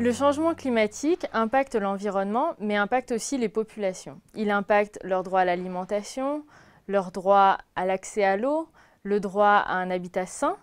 Le changement climatique impacte l'environnement, mais impacte aussi les populations. Il impacte leur droit à l'alimentation, leur droit à l'accès à l'eau, le droit à un habitat sain,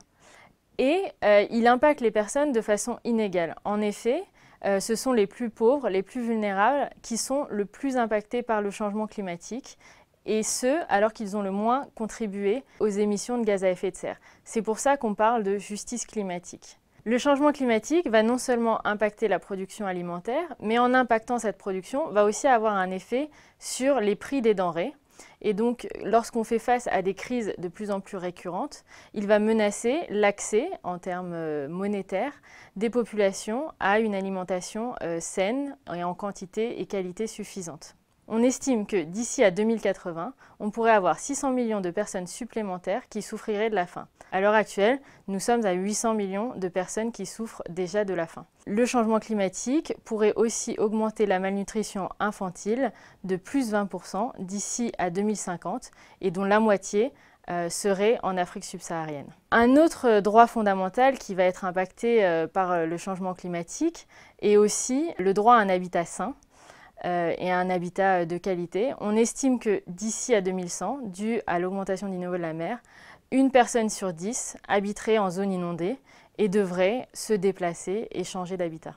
et euh, il impacte les personnes de façon inégale. En effet, euh, ce sont les plus pauvres, les plus vulnérables, qui sont le plus impactés par le changement climatique, et ce, alors qu'ils ont le moins contribué aux émissions de gaz à effet de serre. C'est pour ça qu'on parle de justice climatique. Le changement climatique va non seulement impacter la production alimentaire, mais en impactant cette production, va aussi avoir un effet sur les prix des denrées. Et donc, lorsqu'on fait face à des crises de plus en plus récurrentes, il va menacer l'accès, en termes euh, monétaires, des populations à une alimentation euh, saine et en quantité et qualité suffisante. On estime que d'ici à 2080, on pourrait avoir 600 millions de personnes supplémentaires qui souffriraient de la faim. À l'heure actuelle, nous sommes à 800 millions de personnes qui souffrent déjà de la faim. Le changement climatique pourrait aussi augmenter la malnutrition infantile de plus de 20% d'ici à 2050 et dont la moitié euh, serait en Afrique subsaharienne. Un autre droit fondamental qui va être impacté euh, par euh, le changement climatique est aussi le droit à un habitat sain euh, et un habitat euh, de qualité. On estime que d'ici à 2100, dû à l'augmentation du niveau de la mer, une personne sur dix habiterait en zone inondée et devrait se déplacer et changer d'habitat.